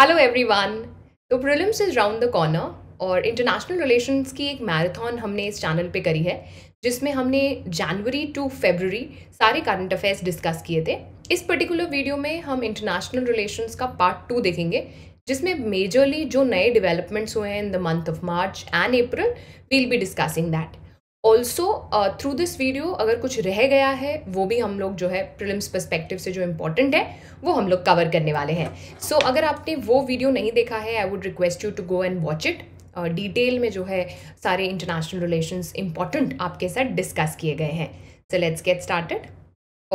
Hello everyone तो prelims is round the corner और international relations की एक मैराथन हमने इस चैनल पे करी है जिसमें हमने जनवरी टू फेबररी सारे करंट अफेयर्स डिस्कस किए थे इस पर्टिकुलर वीडियो में हम इंटरनेशनल रिलेशंस का पार्ट टू देखेंगे जिसमें मेजरली जो नए डेवलपमेंट्स हुए हैं in the month of March and April will be discussing that also through this video अगर कुछ रह गया है वो भी हम लोग जो है प्रिलिम्स परस्पेक्टिव से जो इम्पोर्टेंट है वो हम लोग कवर करने वाले हैं सो so, अगर आपने वो वीडियो नहीं देखा है I would request you to go and watch it detail में जो है सारे इंटरनेशनल रिलेशंस इंपॉर्टेंट आपके साथ डिस्कस किए गए हैं so let's get started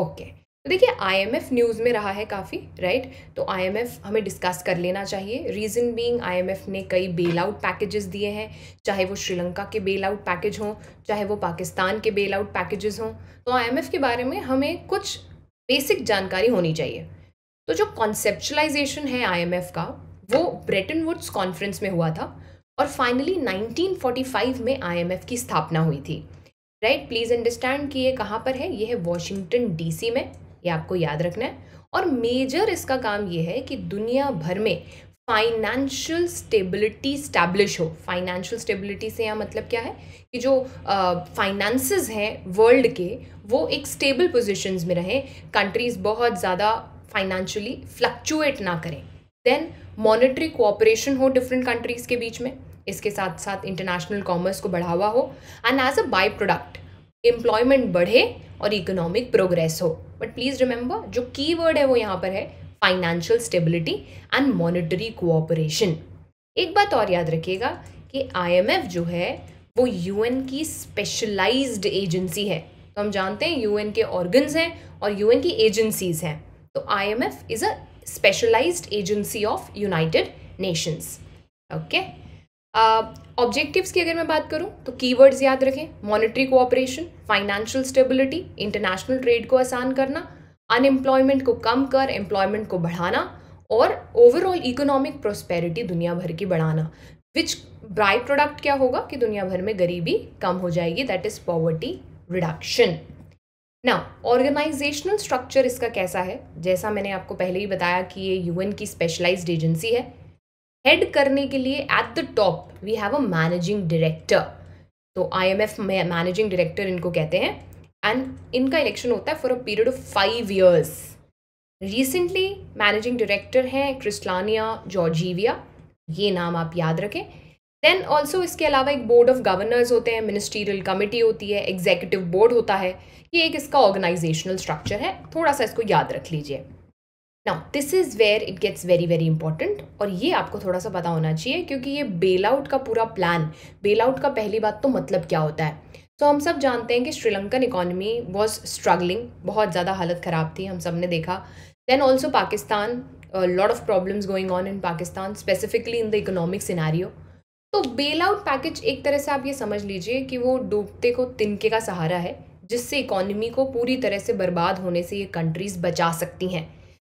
okay तो देखिए आईएमएफ न्यूज़ में रहा है काफ़ी राइट तो आईएमएफ हमें डिस्कस कर लेना चाहिए रीज़न बीइंग आईएमएफ ने कई बेल आउट पैकेजेस दिए हैं चाहे वो श्रीलंका के बेल आउट पैकेज हों चाहे वो पाकिस्तान के बेल आउट पैकेजेस हों तो आईएमएफ के बारे में हमें कुछ बेसिक जानकारी होनी चाहिए तो जो कॉन्सेप्चुलाइजेशन है आई का वो ब्रेटन वुड्स कॉन्फ्रेंस में हुआ था और फाइनली नाइनटीन में आई की स्थापना हुई थी राइट प्लीज़ अंडरस्टैंड कि ये कहाँ पर है ये है वॉशिंगटन डी में ये आपको याद रखना है और मेजर इसका काम ये है कि दुनिया भर में फाइनेंशियल स्टेबिलिटी स्टैब्लिश हो फाइनेंशियल स्टेबिलिटी से यहाँ मतलब क्या है कि जो uh, हैं वर्ल्ड के वो एक स्टेबल पोजिशन में रहें कंट्रीज़ बहुत ज़्यादा फाइनेंशियली फ्लक्चुएट ना करें देन मॉनिटरी कोऑपरेशन हो डिफरेंट कंट्रीज़ के बीच में इसके साथ साथ इंटरनेशनल कॉमर्स को बढ़ावा हो and as a byproduct employment बढ़े और इकोनॉमिक प्रोग्रेस हो बट प्लीज़ रिमेंबर जो की वर्ड है वो यहाँ पर है financial stability and monetary cooperation एक बात और याद रखिएगा कि आईएमएफ जो है वो यूएन की स्पेशलाइज्ड एजेंसी है तो हम जानते हैं यूएन के ऑर्गन्स हैं और यूएन की एजेंसीज हैं तो IMF is a specialised agency of United Nations okay objectives uh, की अगर मैं बात करूं तो कीवर्ड्स याद रखें monetary cooperation financial stability international trade को आसान करना अनएम्प्लॉयमेंट को कम कर एम्प्लॉयमेंट को बढ़ाना और ओवरऑल इकोनॉमिक प्रोस्पेरिटी दुनिया भर की बढ़ाना विच ब्राइट प्रोडक्ट क्या होगा कि दुनिया भर में गरीबी कम हो जाएगी दैट इज पॉवर्टी रिडक्शन ना ऑर्गेनाइजेशनल स्ट्रक्चर इसका कैसा है जैसा मैंने आपको पहले ही बताया कि ये यूएन की स्पेशलाइज्ड एजेंसी है हेड करने के लिए at the top we have a managing director तो I M F managing director इनको कहते हैं एंड इनका इलेक्शन होता है for a period of five years recently managing director हैं क्रिस्टलानिया जॉर्जीविया ये नाम आप याद रखें देन ऑल्सो इसके अलावा एक बोर्ड ऑफ गवर्नर्स होते हैं मिनिस्ट्रियल कमेटी होती है एग्जीक्यूटिव बोर्ड होता है ये एक इसका ऑर्गेनाइजेशनल स्ट्रक्चर है थोड़ा सा इसको याद रख लीजिए now this is where it gets very very important और ये आपको थोड़ा सा पता होना चाहिए क्योंकि ये बेल आउट का पूरा प्लान बेल आउट का पहली बात तो मतलब क्या होता है सो so, हम सब जानते हैं कि श्रीलंकन इकॉनमी वॉज स्ट्रगलिंग बहुत ज़्यादा हालत ख़राब थी हम सब ने देखा then also Pakistan lot of problems going on in Pakistan specifically in the economic scenario तो बेल आउट पैकेज एक तरह से आप ये समझ लीजिए कि वो डूबते को तिनके का सहारा है जिससे इकॉनमी को पूरी तरह से बर्बाद होने से ये कंट्रीज़ बचा सकती हैं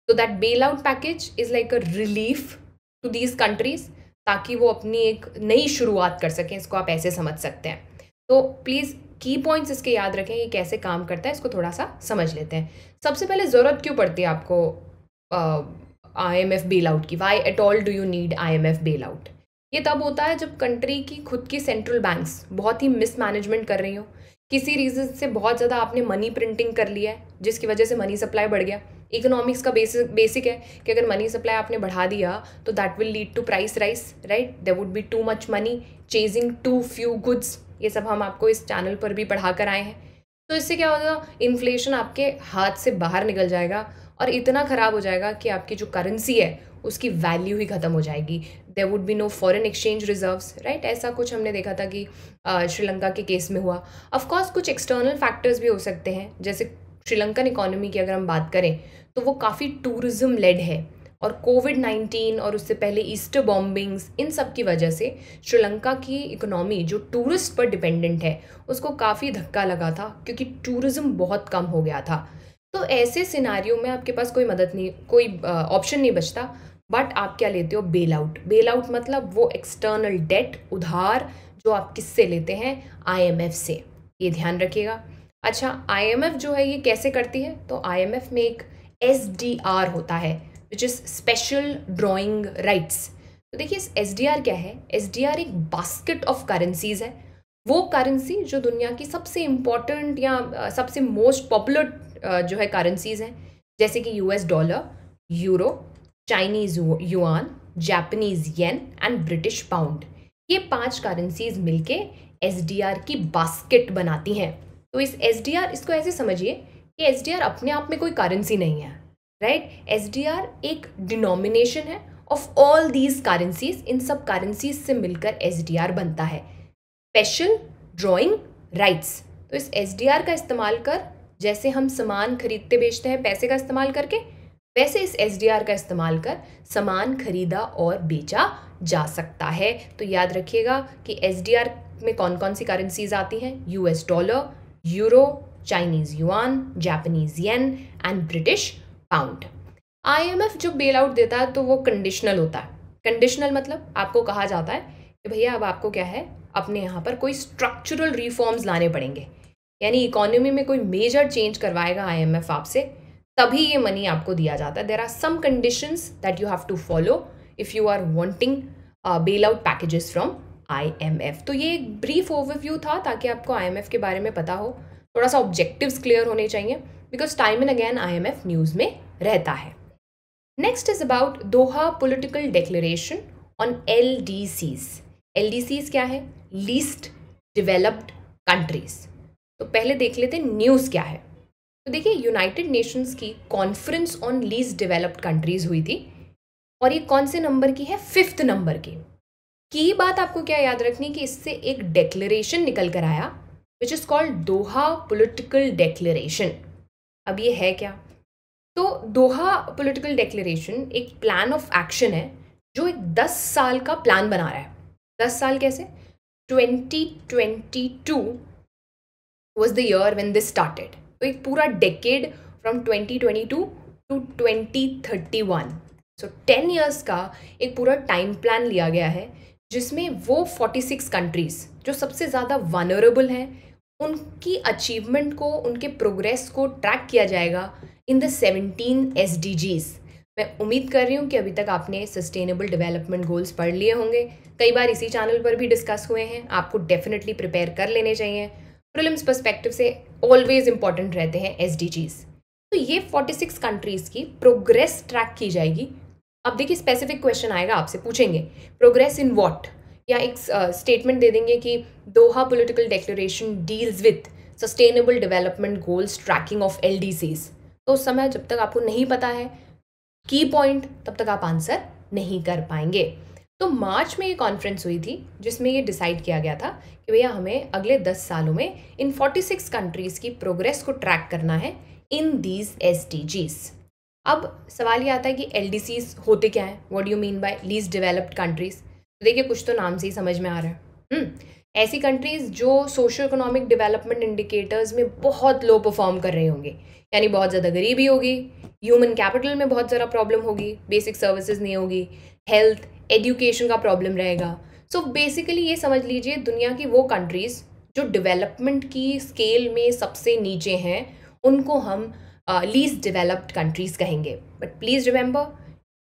तो that bailout package is like a relief to these countries ताकि वो अपनी एक नई शुरुआत कर सकें इसको आप ऐसे समझ सकते हैं तो प्लीज़ की पॉइंट्स इसके याद रखें ये कैसे काम करता है इसको थोड़ा सा समझ लेते हैं सबसे पहले ज़रूरत क्यों पड़ती है आपको I M F bail out की why at all do you need I M F bail out ये तब होता है जब कंट्री की खुद की सेंट्रल बैंक्स बहुत ही मिसमैनेजमेंट कर रही हो किसी रीज़न से बहुत ज़्यादा आपने मनी प्रिंटिंग कर लिया है जिसकी वजह से मनी सप्लाई बढ़ गया इकोनॉमिक्स का बेसिक बेसिक है कि अगर मनी सप्लाई आपने बढ़ा दिया तो that will lead to price rise right they would be too much money chasing too few goods ये सब हम आपको इस चैनल पर भी पढ़ा कर आए हैं तो इससे क्या होगा इन्फ्लेशन आपके हाथ से बाहर निकल जाएगा और इतना ख़राब हो जाएगा कि आपकी जो करेंसी है उसकी वैल्यू ही ख़त्म हो जाएगी they would be no foreign exchange reserves right ऐसा कुछ हमने देखा था कि श्रीलंका के केस में हुआ ऑफ कोर्स कुछ एक्सटर्नल फैक्टर्स भी हो सकते हैं जैसे श्रीलंकन इकोनॉमी की अगर हम बात करें तो वो काफ़ी टूरिज़म लेड है और कोविड नाइन्टीन और उससे पहले ईस्टर बॉम्बिंग्स इन सब की वजह से श्रीलंका की इकोनॉमी जो टूरिस्ट पर डिपेंडेंट है उसको काफ़ी धक्का लगा था क्योंकि टूरिज़्म बहुत कम हो गया था तो ऐसे सिनारियों में आपके पास कोई मदद नहीं कोई ऑप्शन नहीं बचता बट आप क्या लेते हो बेल आउट बेल आउट मतलब वो एक्सटर्नल डेट उधार जो आप किससे लेते हैं आईएमएफ से ये ध्यान रखिएगा अच्छा आईएमएफ जो है ये कैसे करती है तो आईएमएफ में एक एस होता है which is special drawing rights तो देखिए एस डी क्या है एस एक बास्केट ऑफ करेंसीज है वो करेंसी जो दुनिया की सबसे इम्पॉर्टेंट या सबसे मोस्ट पॉपुलर जो है करेंसीज हैं जैसे कि US dollar euro Chinese yuan Japanese yen and British pound ये पांच करेंसीज मिलके एस की बास्केट बनाती हैं तो इस एस इसको ऐसे समझिए कि एस अपने आप में कोई करेंसी नहीं है राइट एस एक डिनोमिनेशन है ऑफ ऑल दीज करेंसीज इन सब करेंसीज से मिलकर एस बनता है स्पेशल ड्रॉइंग राइट्स तो इस एस का इस्तेमाल कर जैसे हम सामान खरीदते बेचते हैं पैसे का इस्तेमाल करके वैसे इस एस का इस्तेमाल कर सामान खरीदा और बेचा जा सकता है तो याद रखिएगा कि एस में कौन कौन सी करेंसीज आती हैं US dollar euro Chinese yuan Japanese yen and British pound IMF जो बेल आउट देता है तो वो कंडीशनल होता है कंडीशनल मतलब आपको कहा जाता है कि भैया अब आपको क्या है अपने यहाँ पर कोई स्ट्रक्चरल रिफॉर्म्स लाने पड़ेंगे यानी इकोनॉमी में कोई मेजर चेंज करवाएगा आईएमएफ आपसे तभी ये मनी आपको दिया जाता है there are some condition that you have to follow if you are wanting bail out packages from I तो ये एक ब्रीफ ओवरव्यू था ताकि आपको आई के बारे में पता हो थोड़ा सा ऑब्जेक्टिव्स क्लियर होने चाहिए because time and again IMF news में रहता है next is about Doha political declaration on L D Cs L D Cs क्या है लीस्ट डिवेलप्ड कंट्रीज तो पहले देख लेते न्यूज़ क्या है तो देखिए यूनाइटेड नेशंस की conference on least developed countries हुई थी और ये कौन से नंबर की है फिफ्थ नंबर की की बात आपको क्या याद रखनी कि इससे एक डेक्लेशन निकल कर आया which is called Doha political declaration अब ये है क्या तो दोहा पोलिटिकल डेक्लेशन एक प्लान ऑफ एक्शन है जो एक दस साल का प्लान बना रहा है दस साल कैसे twenty twenty two was the year when this started तो एक पूरा decade from twenty twenty two to twenty thirty one so ten years का एक पूरा टाइम प्लान लिया गया है जिसमें वो फोर्टी सिक्स कंट्रीज़ जो सबसे ज़्यादा वनरेबल हैं उनकी अचीवमेंट को उनके प्रोग्रेस को ट्रैक किया जाएगा इन द सेवनटीन एस मैं उम्मीद कर रही हूँ कि अभी तक आपने सस्टेनेबल डेवलपमेंट गोल्स पढ़ लिए होंगे कई बार इसी चैनल पर भी डिस्कस हुए हैं आपको डेफिनेटली प्रिपेयर कर लेने चाहिए प्रिलिम्स पर्सपेक्टिव से ऑलवेज इंपॉर्टेंट रहते हैं एस तो ये सिक्स कंट्रीज़ की प्रोग्रेस ट्रैक की जाएगी अब देखिए स्पेसिफिक क्वेश्चन आएगा आपसे पूछेंगे प्रोग्रेस इन वॉट या एक स्टेटमेंट दे देंगे कि Doha political declaration deals with sustainable development goals tracking of L तो उस समय जब तक आपको नहीं पता है की पॉइंट तब तक आप आंसर नहीं कर पाएंगे तो मार्च में ये कॉन्फ्रेंस हुई थी जिसमें ये डिसाइड किया गया था कि भैया हमें अगले दस सालों में इन सिक्स कंट्रीज़ की प्रोग्रेस को ट्रैक करना है इन दीज एस अब सवाल ये आता है कि एल होते क्या हैं what you mean by least developed countries देखिए कुछ तो नाम से ही समझ में आ रहा है हम्म, ऐसी कंट्रीज़ जो सोशो इकोनॉमिक डेवलपमेंट इंडिकेटर्स में बहुत लो परफॉर्म कर रहे होंगे यानी बहुत ज़्यादा गरीबी होगी ह्यूमन कैपिटल में बहुत ज़्यादा प्रॉब्लम होगी बेसिक सर्विसेज नहीं होगी हेल्थ एजुकेशन का प्रॉब्लम रहेगा सो so बेसिकली ये समझ लीजिए दुनिया की वो कंट्रीज़ जो डेवलपमेंट की स्केल में सबसे नीचे हैं उनको हम लीस्ट डेवलप्ड कंट्रीज़ कहेंगे बट प्लीज़ रिमेंबर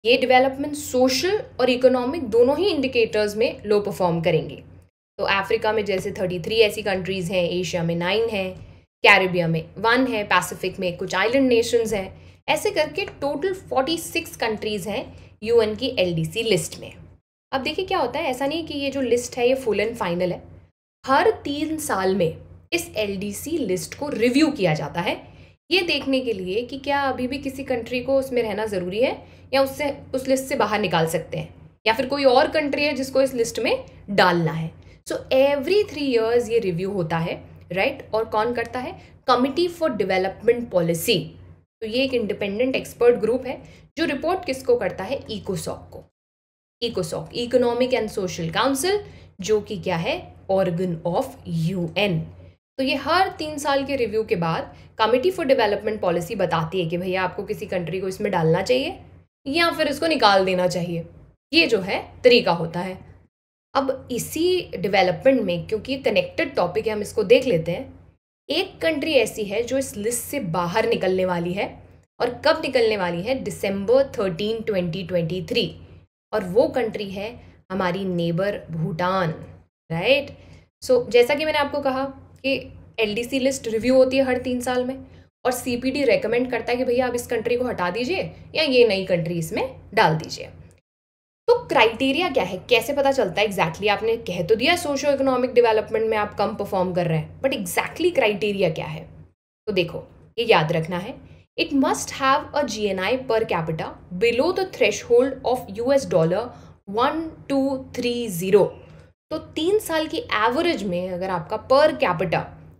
ये डेवलपमेंट सोशल और इकोनॉमिक दोनों ही इंडिकेटर्स में लो परफॉर्म करेंगे तो अफ्रीका में जैसे 33 ऐसी कंट्रीज़ हैं एशिया में नाइन है कैरेबिया में वन है पैसिफिक में कुछ आइलैंड नेशंस हैं ऐसे करके टोटल 46 कंट्रीज़ हैं यूएन की एलडीसी लिस्ट में अब देखिए क्या होता है ऐसा नहीं कि ये जो लिस्ट है ये फुल एंड फाइनल है हर तीन साल में इस एल लिस्ट को रिव्यू किया जाता है ये देखने के लिए कि क्या अभी भी किसी कंट्री को उसमें रहना ज़रूरी है या उससे उस लिस्ट से बाहर निकाल सकते हैं या फिर कोई और कंट्री है जिसको इस लिस्ट में डालना है सो एवरी थ्री ईयर्स ये रिव्यू होता है राइट right? और कौन करता है कमिटी फॉर डेवलपमेंट पॉलिसी तो ये एक इंडिपेंडेंट एक्सपर्ट ग्रुप है जो रिपोर्ट किसको करता है इकोसॉक को इकोसॉक इकोनॉमिक एंड सोशल काउंसिल जो कि क्या है ऑर्गन ऑफ यूएन तो ये हर तीन साल के रिव्यू के बाद कमिटी फॉर डेवलपमेंट पॉलिसी बताती है कि भैया आपको किसी कंट्री को इसमें डालना चाहिए या फिर इसको निकाल देना चाहिए ये जो है तरीका होता है अब इसी डेवलपमेंट में क्योंकि कनेक्टेड टॉपिक है हम इसको देख लेते हैं एक कंट्री ऐसी है जो इस लिस्ट से बाहर निकलने वाली है और कब निकलने वाली है दिसंबर थर्टीन ट्वेंटी ट्वेंटी थ्री और वो कंट्री है हमारी नेबर भूटान राइट सो जैसा कि मैंने आपको कहा कि एल लिस्ट रिव्यू होती है हर तीन साल में और सीपीडी रेकमेंड करता है कि भैया आप इस कंट्री को हटा दीजिए या ये नई कंट्री इसमें डाल दीजिए तो क्राइटेरिया क्या है कैसे पता चलता है एग्जैक्टली exactly आपने कह तो दिया सोशो इकोनॉमिक डेवलपमेंट में आप कम परफॉर्म कर रहे हैं बट एग्जैक्टली क्राइटेरिया क्या है तो देखो ये याद रखना है it per capita below the threshold of U S dollar one two three zero तो तीन साल की एवरेज में अगर आपका per capita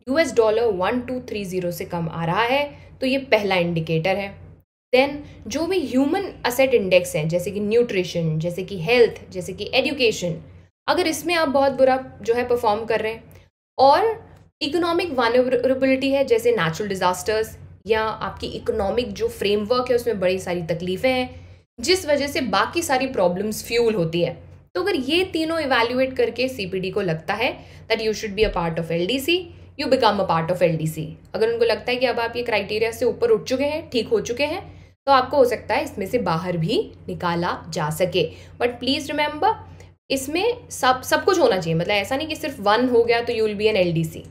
US dollar one two three zero से कम आ रहा है तो ये पहला इंडिकेटर है देन जो भी ह्यूमन असेट इंडेक्स हैं जैसे कि न्यूट्रिशन जैसे कि हेल्थ जैसे कि एजुकेशन अगर इसमें आप बहुत बुरा जो है परफॉर्म कर रहे हैं और इकोनॉमिक वानबिलिटी है जैसे नेचुरल डिजास्टर्स या आपकी इकोनॉमिक जो फ्रेमवर्क है उसमें बड़ी सारी तकलीफ़ें हैं जिस वजह से बाकी सारी प्रॉब्लम्स फ्यूल होती है तो अगर ये तीनों इवेल्यूएट करके सी को लगता है that you should be a part of see you become a part of LDC अगर उनको लगता है कि अब आप ये क्राइटेरिया से ऊपर उठ चुके हैं ठीक हो चुके हैं तो आपको हो सकता है इसमें से बाहर भी निकाला जा सके बट प्लीज़ रिमेंबर इसमें सब सब कुछ होना चाहिए मतलब ऐसा नहीं कि सिर्फ वन हो गया तो you will be an L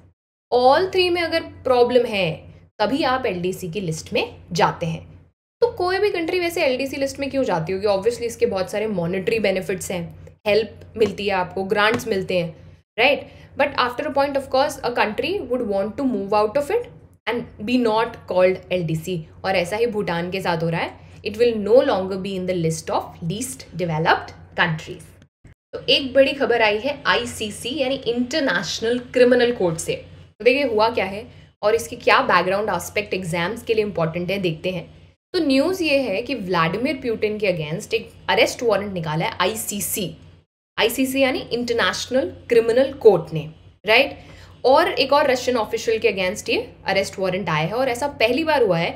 all three में अगर प्रॉब्लम है तभी आप एल की लिस्ट में जाते हैं तो कोई भी कंट्री वैसे एल लिस्ट में क्यों जाती होगी ऑब्वियसली इसके बहुत सारे मॉनिटरी बेनिफिट्स हैं हेल्प मिलती है आपको ग्रांट्स मिलते हैं right right? but after a point of course a country would want to move out of it and be not called LDC और ऐसा ही भूटान के साथ हो रहा है it will no longer be in the list of least developed countries तो एक बड़ी खबर आई है आईसीसी यानी इंटरनेशनल क्रिमिनल कोर्ट से तो देखिए हुआ क्या है और इसके क्या बैकग्राउंड आस्पेक्ट एग्जाम्स के लिए इंपॉर्टेंट है देखते हैं तो न्यूज़ ये है कि व्लादिमीर प्यूटिन के अगेंस्ट एक अरेस्ट वारंट निकाला है आईसीसी आईसीसी यानी इंटरनेशनल क्रिमिनल कोर्ट ने राइट और एक और रशियन ऑफिशियल के अगेंस्ट ये अरेस्ट वारंट आया है और ऐसा पहली बार हुआ है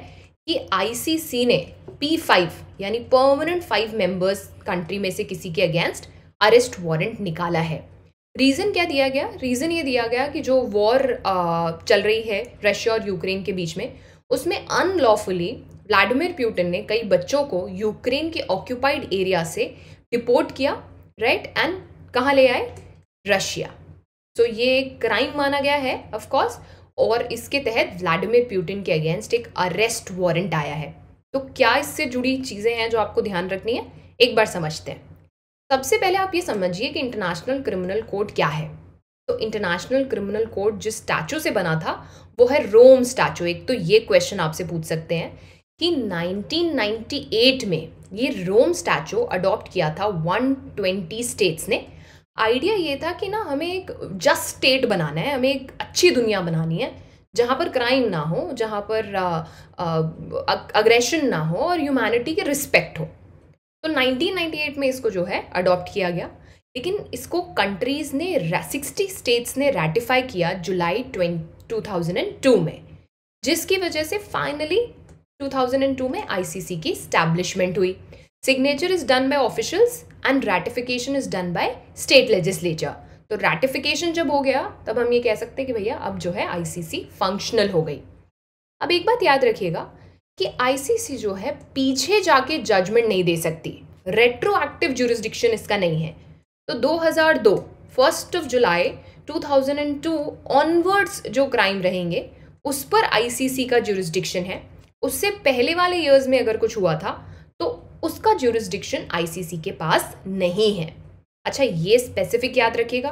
कि आईसीसी ने पी फाइव यानी परमानेंट फाइव मेंबर्स कंट्री में से किसी के अगेंस्ट अरेस्ट वारंट निकाला है रीज़न क्या दिया गया रीज़न ये दिया गया कि जो वॉर चल रही है रशिया और यूक्रेन के बीच में उसमें अनलॉफुली व्लाडिमिर प्यूटिन ने कई बच्चों को यूक्रेन के ऑक्यूपाइड एरिया से डिपोर्ट किया राइट एंड कहाँ ले आए रशिया सो so, ये क्राइम माना गया है ऑफ और इसके तहत व्लाडिमिर प्यूटिन के अगेंस्ट एक अरेस्ट वारंट आया है तो क्या इससे जुड़ी चीज़ें हैं जो आपको ध्यान रखनी है एक बार समझते हैं सबसे पहले आप ये समझिए कि इंटरनेशनल क्रिमिनल कोड क्या है तो इंटरनेशनल क्रिमिनल कोड जिस स्टैचू से बना था वो है रोम स्टैचू एक तो ये क्वेश्चन आपसे पूछ सकते हैं कि 1998 में ये रोम स्टैचू अडॉप्ट किया था 120 स्टेट्स ने आइडिया ये था कि ना हमें एक जस्ट स्टेट बनाना है हमें एक अच्छी दुनिया बनानी है जहाँ पर क्राइम ना हो जहाँ पर अग्रेशन ना हो और ह्यूमैनिटी के रिस्पेक्ट हो तो 1998 में इसको जो है अडॉप्ट किया गया लेकिन इसको कंट्रीज़ ने सिक्सटी स्टेट्स ने रेटिफाई किया जुलाई ट्वेंटी टू में जिसकी वजह से फाइनली 2002 में आईसीसी की स्टैब्लिशमेंट हुई signature is done by officials and ratification is done by state legislature तो रैटिफिकेशन जब हो गया तब हम ये कह सकते हैं कि भैया अब जो है आईसीसी फंक्शनल हो गई अब एक बात याद रखिएगा कि आईसीसी जो है पीछे जाके जजमेंट नहीं दे सकती रेट्रोएक्टिव जुरिस्डिक्शन इसका नहीं है तो 2002 फर्स्ट ऑफ जुलाई 2002 ऑनवर्ड्स जो क्राइम रहेंगे उस पर आईसीसी का जुरिस्डिक्शन है उससे पहले वाले ईयर्स में अगर कुछ हुआ था तो उसका ज्यूरिस्डिक्शन आईसीसी के पास नहीं है अच्छा ये स्पेसिफिक याद रखिएगा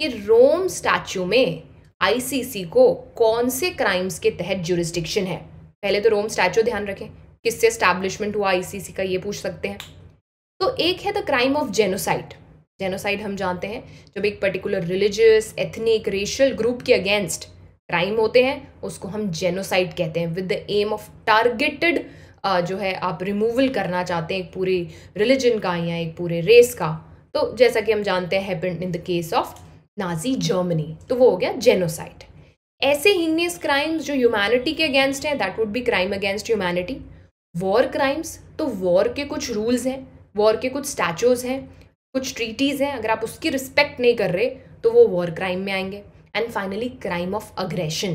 कि रोम स्टैचू में आईसीसी को कौन से क्राइम्स के तहत ज्यूरिस्डिक्शन है पहले तो रोम स्टैचू ध्यान रखें किससे स्टैब्लिशमेंट हुआ आईसीसी का ये पूछ सकते हैं तो एक है the crime of genocide genocide हम जानते हैं जब एक particular religious ethnic racial group के अगेंस्ट क्राइम होते हैं उसको हम जेनोसाइड कहते हैं with the aim of targeted जो है आप रिमूवल करना चाहते हैं एक पूरे रिलीजन का या एक पूरे रेस का तो जैसा कि हम जानते हैं in the case of Nazi Germany तो वो हो गया जेनोसाइड ऐसे हीनियस क्राइम्स जो ह्यूमैनिटी के अगेंस्ट हैं that would be crime against humanity war crimes तो वॉर के कुछ रूल्स हैं वॉर के कुछ स्टैचूज हैं कुछ ट्रीटीज़ हैं अगर आप उसकी रिस्पेक्ट नहीं कर रहे तो वो वॉर क्राइम में आएंगे and finally crime of aggression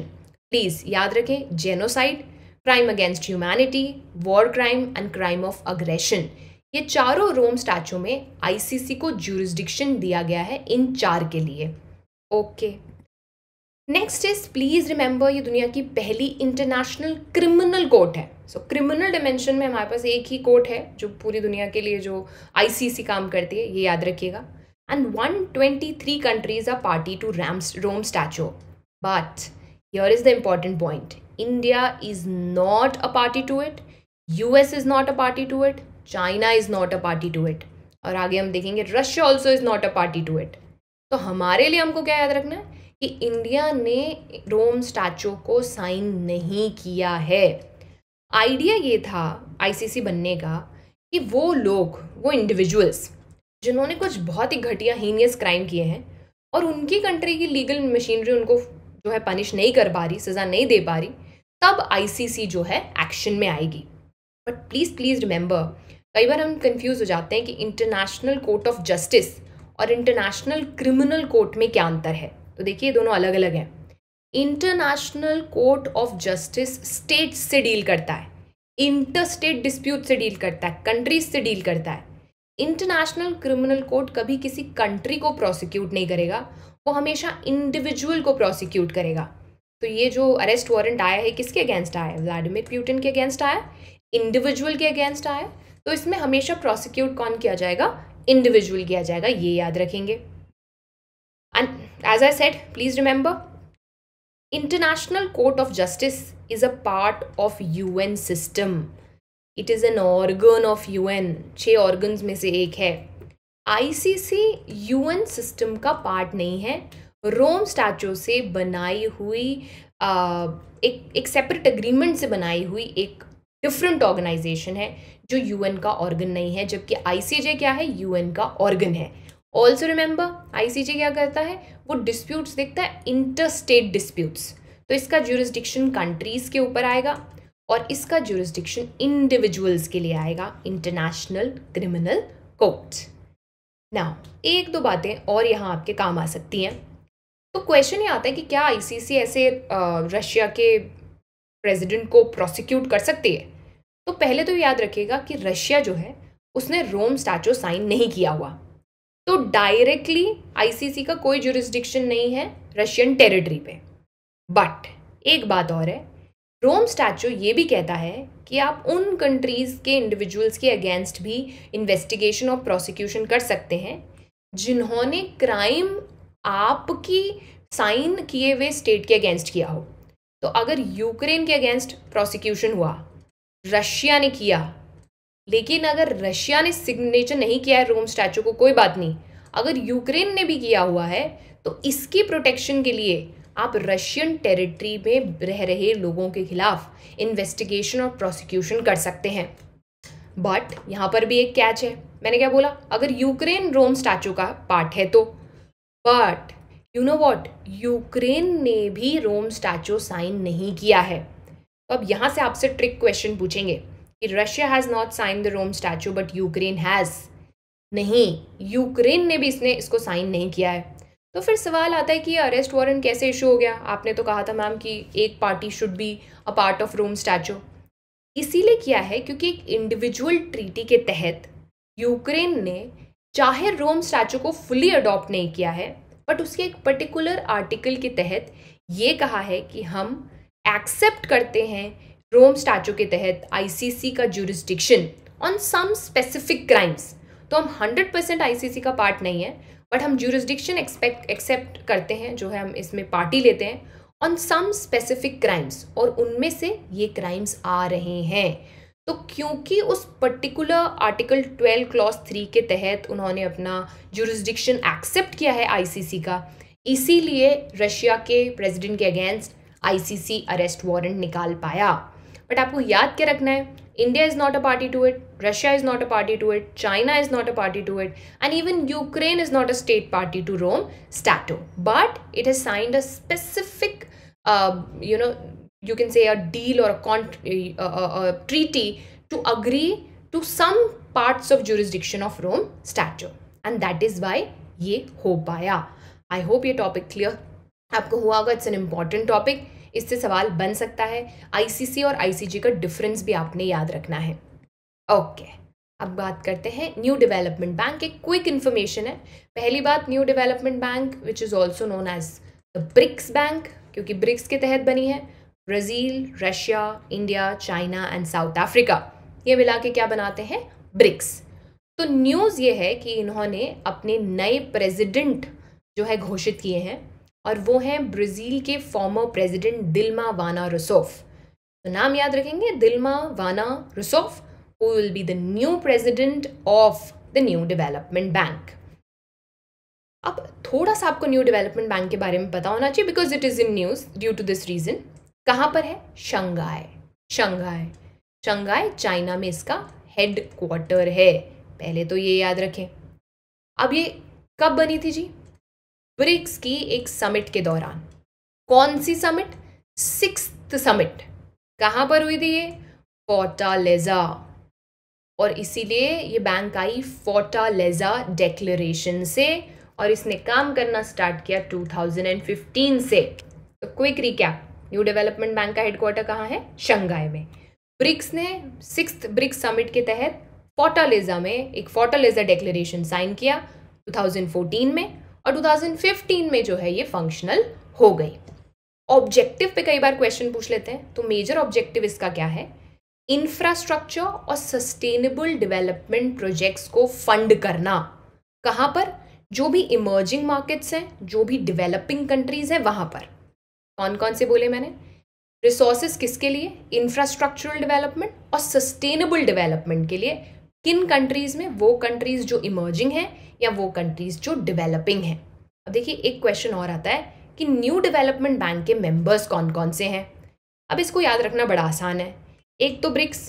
please याद रखें genocide crime against humanity war crime and crime of aggression ये चारों रोम स्टैचू में आईसीसी को जूरिस्डिक्शन दिया गया है इन चार के लिए okay next is please remember ये दुनिया की पहली इंटरनेशनल क्रिमिनल कोर्ट है सो क्रिमिनल डिमेंशन में हमारे पास एक ही कोर्ट है जो पूरी दुनिया के लिए जो आईसीसी काम करती है ये याद रखिएगा and 123 countries are party to Rome Statute. But here is the important point. India is not a party to it. US is not a party to it. China is not a party to it. और आगे हम देखेंगे Russia also is not a party to it तो हमारे लिए हमको क्या याद रखना है कि इंडिया ने रोम स्टैचू को साइन नहीं किया है आइडिया ये था आईसीसी बनने का कि वो लोग वो इंडिविजुअल्स जिन्होंने कुछ बहुत ही घटिया हीनियस क्राइम किए हैं और उनकी कंट्री की लीगल मशीनरी उनको जो है पनिश नहीं कर पा रही सज़ा नहीं दे पा रही तब आईसीसी जो है एक्शन में आएगी बट प्लीज़ प्लीज़ रिमेंबर कई बार हम कंफ्यूज हो जाते हैं कि इंटरनेशनल कोर्ट ऑफ जस्टिस और इंटरनेशनल क्रिमिनल कोर्ट में क्या अंतर है तो देखिए ये दोनों अलग अलग हैं International Court of Justice state से डील करता है इंटर स्टेट डिस्प्यूट से डील करता है कंट्रीज से डील करता है इंटरनेशनल क्रिमिनल कोर्ट कभी किसी कंट्री को प्रोसिक्यूट नहीं करेगा वो हमेशा इंडिविजुअल को प्रोसिक्यूट करेगा तो ये जो अरेस्ट वारंट आया है किसके अगेंस्ट आया है व्लाडिमिर प्यूटिन के अगेंस्ट आया इंडिविजुअल के अगेंस्ट आया तो इसमें हमेशा प्रोसिक्यूट कौन किया जाएगा इंडिविजुअल किया जाएगा ये याद रखेंगे and as I said please remember International Court of Justice is a part of UN system it is an organ of U N छः ऑर्गन में से एक है I C C U N system का पार्ट नहीं है रोम statue से बनाई हुई आ, एक एक सेपरेट अग्रीमेंट से बनाई हुई एक डिफरेंट ऑर्गेनाइजेशन है जो यू एन का ऑर्गन नहीं है जबकि आई सी जे क्या है यू एन का ऑर्गन है also remember I C J क्या करता है वो डिस्प्यूट्स देखता है इंटर स्टेट डिस्प्यूट्स तो इसका ज्यूरिस्डिक्शन कंट्रीज के ऊपर आएगा और इसका जुरिस्डिक्शन इंडिविजुअल्स के लिए आएगा इंटरनेशनल क्रिमिनल कोर्ट ना एक दो बातें और यहाँ आपके काम आ सकती हैं तो क्वेश्चन ये आता है कि क्या आईसीसी ऐसे रशिया के प्रेसिडेंट को प्रोसिक्यूट कर सकती है तो पहले तो याद रखिएगा कि रशिया जो है उसने रोम स्टैचू साइन नहीं किया हुआ तो डायरेक्टली आईसीसी का कोई जुरिस्डिक्शन नहीं है रशियन टेरिटरी पे बट एक बात और है रोम स्टैचू ये भी कहता है कि आप उन कंट्रीज़ के इंडिविजुअल्स के अगेंस्ट भी इन्वेस्टिगेशन और प्रोसिक्यूशन कर सकते हैं जिन्होंने क्राइम आपकी साइन किए हुए स्टेट के अगेंस्ट किया हो तो अगर यूक्रेन के अगेंस्ट प्रोसिक्यूशन हुआ रशिया ने किया लेकिन अगर रशिया ने सिग्नेचर नहीं किया है रोम स्टैचू को कोई बात नहीं अगर यूक्रेन ने भी किया हुआ है तो इसकी प्रोटेक्शन के लिए आप रशियन टेरिटरी में रह रहे लोगों के खिलाफ इन्वेस्टिगेशन और प्रोसिक्यूशन कर सकते हैं बट यहाँ पर भी एक कैच है मैंने क्या बोला अगर यूक्रेन रोम स्टैचू का पार्ट है तो but you know what Ukraine ने भी रोम स्टैचू साइन नहीं किया है तो अब यहाँ से आपसे ट्रिक क्वेश्चन पूछेंगे कि Russia has not sign the Rome statute but Ukraine has नहीं यूक्रेन ने भी इसने इसको साइन नहीं किया है तो फिर सवाल आता है कि अरेस्ट वारंट कैसे इशू हो गया आपने तो कहा था मैम कि एक party should be a part of Rome statute इसीलिए किया है क्योंकि एक इंडिविजुअल ट्रीटी के तहत यूक्रेन ने चाहे रोम स्टैचू को फुली अडॉप्ट नहीं किया है बट उसके एक पर्टिकुलर आर्टिकल के तहत ये कहा है कि हम एक्सेप्ट करते हैं रोम स्टैचू के तहत आईसीसी का jurisdiction on some specific crimes तो हम हंड्रेड परसेंट आईसीसी का पार्ट नहीं है बट हम जूरिस्डिक्शन एक्सपेक्ट एक्सेप्ट करते हैं जो है हम इसमें पार्टी लेते हैं ऑन सम स्पेसिफिक क्राइम्स और उनमें से ये क्राइम्स आ रहे हैं तो क्योंकि उस पर्टिकुलर आर्टिकल 12 क्लॉस थ्री के तहत उन्होंने अपना जूरिस्डिक्शन एक्सेप्ट किया है आईसीसी का इसीलिए रशिया के प्रेसिडेंट के अगेंस्ट आईसीसी अरेस्ट वारंट निकाल पाया बट आपको याद क्या रखना है India is not a party to it Russia is not a party to it China is not a party to it and even Ukraine is not a state party to Rome statute but it has signed a specific you know you can say a deal और treaty to agree to some parts of jurisdiction of Rome statute and that is why ये हो पाया I hope ये topic clear आपको हुआ होगा it's an important topic इससे सवाल बन सकता है आईसीसी और आईसीजी का डिफरेंस भी आपने याद रखना है ओके okay. अब बात करते हैं न्यू डेवलपमेंट बैंक एक क्विक इन्फॉर्मेशन है पहली बात new development bank which is also known as the BRICS bank क्योंकि ब्रिक्स के तहत बनी है Brazil Russia India China and South Africa ये मिला के क्या बनाते हैं ब्रिक्स तो न्यूज़ ये है कि इन्होंने अपने नए प्रेसिडेंट जो है घोषित किए हैं और वो हैं ब्राज़ील के फॉर्मर प्रेसिडेंट दिल्मा वाना रुसोफ तो नाम याद रखेंगे Dilma Vana Rousseff who will be the new president of the new development bank अब थोड़ा सा आपको न्यू डेवलपमेंट बैंक के बारे में पता होना चाहिए because it is in news due to this reason कहाँ पर है शंघाई शंघाई शंघाई चाइना में इसका हेड क्वार्टर है पहले तो ये याद रखें अब ये कब बनी थी जी ब्रिक्स की एक समिट के दौरान कौन सी समिट सिक्स समिट कहां पर हुई थी ये फोर्टालेजा और इसीलिए ये बैंक आई फोर्टालेजा डेक्लेरेशन से और इसने काम करना स्टार्ट किया 2015 से तो quick recap new development bank का हेडक्वार्टर कहाँ है शंघाई में ब्रिक्स ने सिक्स ब्रिक्स समिट के तहत फोर्टालेजा में एक फोर्टालेजा डेक्लेरेशन साइन किया 2014 में और 2015 में जो है ये फंक्शनल हो गई ऑब्जेक्टिव पे कई बार क्वेश्चन पूछ लेते हैं तो मेजर ऑब्जेक्टिव इसका क्या है इंफ्रास्ट्रक्चर और सस्टेनेबल डेवलपमेंट प्रोजेक्ट्स को फंड करना कहाँ पर जो भी इमर्जिंग मार्केट्स हैं जो भी डेवलपिंग कंट्रीज हैं वहाँ पर कौन कौन से बोले मैंने रिसोर्सेज किसके लिए इंफ्रास्ट्रक्चरल डेवलपमेंट और सस्टेनेबल डेवलपमेंट के लिए किन कंट्रीज़ में वो कंट्रीज़ जो इमर्जिंग हैं या वो कंट्रीज़ जो डेवलपिंग हैं अब देखिए एक क्वेश्चन और आता है कि न्यू डेवलपमेंट बैंक के मेंबर्स कौन कौन से हैं अब इसको याद रखना बड़ा आसान है एक तो BRICS